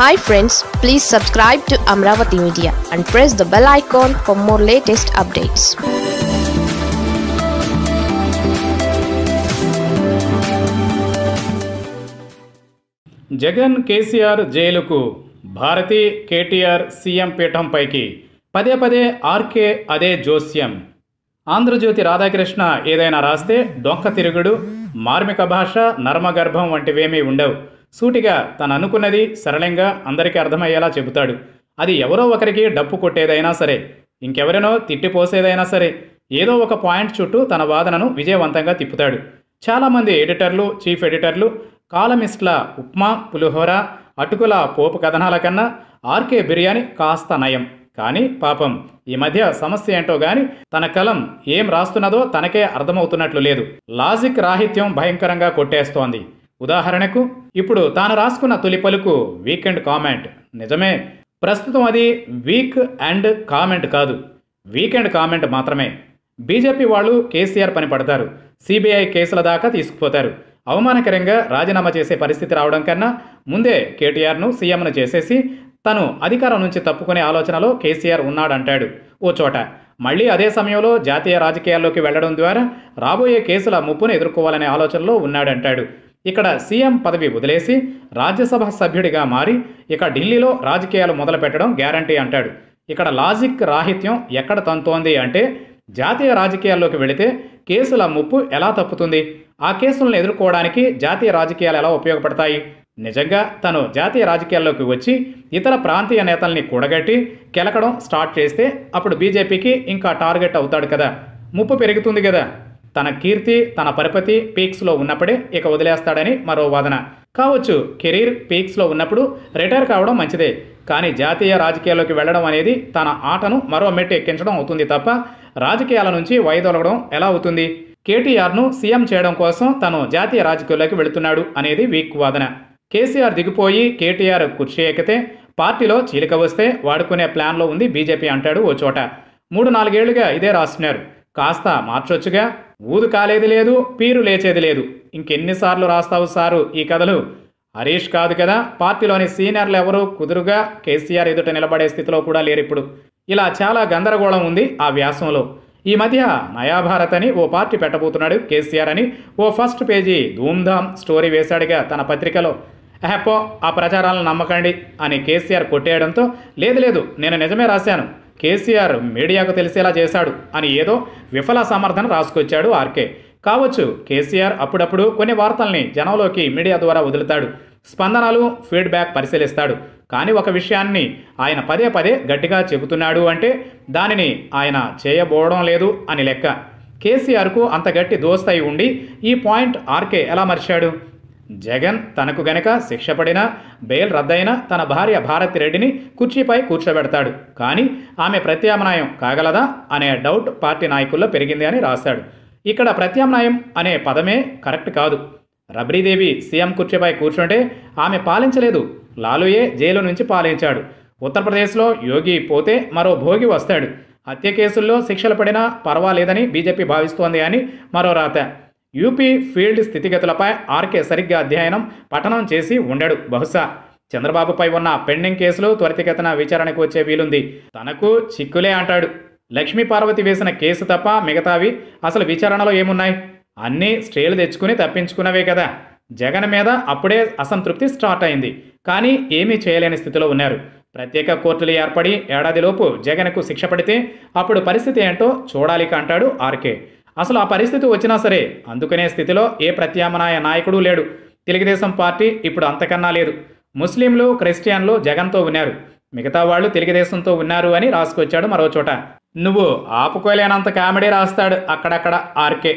hi friends please subscribe to Amaravati media and press the bell icon for more latest updates Jagan KCR జైలుకు Bharati KTR CM పీఠంపైకి పదే పదే RK అదే జోస్యం ఆంధ్రజ్యోతి రాధాకృష్ణ ఏదైనా రాస్తే డొంక తిరుగుడు మార్మిక భాష నర్మగర్భం వంటివేమీ ఉండవు సూటిగా తను అనుకున్నది సరళంగా అందరికీ అర్థమయ్యేలా చెబుతాడు అది ఎవరో ఒకరికి డప్పు కొట్టేదైనా సరే ఇంకెవరినో తిట్టిపోసేదైనా సరే ఏదో ఒక పాయింట్ చుట్టూ తన వాదనను విజయవంతంగా తిప్పుతాడు చాలామంది ఎడిటర్లు చీఫ్ ఎడిటర్లు కాలమిస్ట్ల ఉప్మా పులిహోర అటుకుల పోపు కథనాల కన్నా ఆర్కే బిర్యానీ కాస్త నయం కానీ పాపం ఈ మధ్య సమస్య ఏంటో గాని తన కలం ఏం రాస్తున్నదో తనకే అర్థమవుతున్నట్లు లేదు లాజిక్ రాహిత్యం భయంకరంగా కొట్టేస్తోంది ఉదాహరణకు ఇప్పుడు తాను రాసుకున్న తొలి పలుకు వీకెండ్ కామెంట్ నిజమే ప్రస్తుతం అది వీక్ అండ్ కామెంట్ కాదు వీకెండ్ కామెంట్ మాత్రమే బీజేపీ వాళ్ళు కేసీఆర్ పని పడతారు సిబిఐ కేసుల దాకా తీసుకుపోతారు అవమానకరంగా రాజీనామా చేసే పరిస్థితి రావడం కన్నా ముందే కేటీఆర్ను సీఎంను చేసేసి తను అధికారం నుంచి తప్పుకునే ఆలోచనలో కేసీఆర్ ఉన్నాడంటాడు ఓ చోట మళ్ళీ అదే సమయంలో జాతీయ రాజకీయాల్లోకి వెళ్లడం ద్వారా రాబోయే కేసుల ముప్పును ఎదుర్కోవాలనే ఆలోచనలో ఉన్నాడంటాడు ఇక్కడ సీఎం పదవి వదిలేసి రాజ్యసభ సభ్యుడిగా మారి ఇక ఢిల్లీలో రాజకీయాలు మొదలుపెట్టడం గ్యారంటీ అంటాడు ఇక్కడ లాజిక్ రాహిత్యం ఎక్కడ తంతోంది అంటే జాతీయ రాజకీయాల్లోకి వెళితే కేసుల ముప్పు ఎలా తప్పుతుంది ఆ కేసులను ఎదుర్కోవడానికి జాతీయ రాజకీయాలు ఎలా ఉపయోగపడతాయి నిజంగా తను జాతీయ రాజకీయాల్లోకి వచ్చి ఇతర ప్రాంతీయ నేతల్ని కూడగట్టి కెలకడం స్టార్ట్ చేస్తే అప్పుడు బీజేపీకి ఇంకా టార్గెట్ అవుతాడు కదా ముప్పు పెరుగుతుంది కదా తన కీర్తి తన పరపతి పీక్స్లో ఉన్నప్పుడే ఇక వదిలేస్తాడని మరో వాదన కావచ్చు కెరీర్ పీక్స్లో ఉన్నప్పుడు రిటైర్ కావడం మంచిదే కానీ జాతీయ రాజకీయాల్లోకి వెళ్లడం అనేది తన ఆటను మరో మెట్టు ఎక్కించడం అవుతుంది తప్ప రాజకీయాల నుంచి వైదొలగడం ఎలా అవుతుంది కేటీఆర్ను సీఎం చేయడం కోసం తను జాతీయ రాజకీయాల్లోకి వెళుతున్నాడు అనేది వీక్ వాదన కేసీఆర్ దిగిపోయి కేటీఆర్ కుర్చీ ఎక్కితే పార్టీలో చీలిక వస్తే వాడుకునే ప్లాన్లో ఉంది బీజేపీ అంటాడు ఓ చోట మూడు నాలుగేళ్లుగా ఇదే రాస్తున్నారు కాస్త మార్చొచ్చుగా ఊదు కాలేది లేదు పీరు లేచేది లేదు ఇంకెన్నిసార్లు రాస్తావు సారు ఈ కథలు హరీష్ కాదు కదా పార్టీలోని సీనియర్లు ఎవరూ కుదురుగా కేసీఆర్ ఎదుట నిలబడే స్థితిలో కూడా లేరు ఇప్పుడు ఇలా చాలా గందరగోళం ఉంది ఆ వ్యాసంలో ఈ మధ్య నయాభారత్ అని ఓ పార్టీ పెట్టబోతున్నాడు కేసీఆర్ అని ఓ ఫస్ట్ పేజీ ధూమ్ధామ్ స్టోరీ వేశాడుగా తన పత్రికలో అహెప్పో ఆ ప్రచారాలను నమ్మకండి అని కేసీఆర్ కొట్టేయడంతో లేదు లేదు నేను నిజమే రాశాను కేసీఆర్ మీడియాకు తెలిసేలా చేశాడు అని ఏదో విఫల సమర్థన రాసుకొచ్చాడు ఆర్కే కావచ్చు కేసీఆర్ అప్పుడప్పుడు కొన్ని వార్తల్ని జనంలోకి మీడియా ద్వారా వదులుతాడు స్పందనలు ఫీడ్బ్యాక్ పరిశీలిస్తాడు కానీ ఒక విషయాన్ని ఆయన పదే పదే గట్టిగా చెబుతున్నాడు అంటే దానిని ఆయన చేయబోవడం లేదు అని లెక్క కేసీఆర్కు అంత గట్టి దోస్తయి ఉండి ఈ పాయింట్ ఆర్కే ఎలా మర్చాడు జగన్ తనకు గనక శిక్ష పడినా బెయిల్ రద్దయినా తన భార్య భారతి రెడ్డిని కుర్చీపై కూర్చోబెడతాడు కానీ ఆమె ప్రత్యామ్నాయం కాగలదా అనే డౌట్ పార్టీ నాయకుల్లో పెరిగింది అని రాశాడు ఇక్కడ ప్రత్యామ్నాయం అనే పదమే కరెక్ట్ కాదు రబ్రీదేవి సీఎం కుర్చీపై కూర్చుంటే ఆమె పాలించలేదు లాలుయే జైలు నుంచి పాలించాడు ఉత్తరప్రదేశ్లో యోగి పోతే మరో భోగి వస్తాడు హత్య కేసుల్లో శిక్షలు పడినా పర్వాలేదని బీజేపీ భావిస్తోంది అని మరో రాత యూపీ ఫీల్డ్ స్థితిగతులపై ఆర్కే సరిగ్గా అధ్యయనం పఠనం చేసి ఉండడు బహుశా చంద్రబాబుపై ఉన్న పెండింగ్ కేసులు త్వరితగతన విచారణకు వచ్చే వీలుంది తనకు చిక్కులే అంటాడు లక్ష్మీపార్వతి వేసిన కేసు తప్ప మిగతావి అసలు విచారణలో ఏమున్నాయి అన్నీ స్ట్రేలు తెచ్చుకుని తప్పించుకున్నవే కదా జగన్ మీద అప్పుడే అసంతృప్తి స్టార్ట్ అయింది కానీ ఏమీ చేయలేని స్థితిలో ఉన్నారు ప్రత్యేక కోర్టులు ఏర్పడి ఏడాదిలోపు జగన్కు శిక్ష పడితే అప్పుడు పరిస్థితి ఏంటో చూడాలి అంటాడు ఆర్కే అసలు ఆ పరిస్థితి వచ్చినా సరే అందుకనే స్థితిలో ఏ ప్రత్యామ్నాయ నాయకుడు లేడు తెలుగుదేశం పార్టీ ఇప్పుడు అంతకన్నా లేదు ముస్లింలు క్రిస్టియన్లు జగన్తో ఉన్నారు మిగతా వాళ్ళు తెలుగుదేశంతో ఉన్నారు అని రాసుకొచ్చాడు మరో చోట నువ్వు ఆపుకోలేనంత కామెడీ రాస్తాడు అక్కడక్కడ ఆర్కే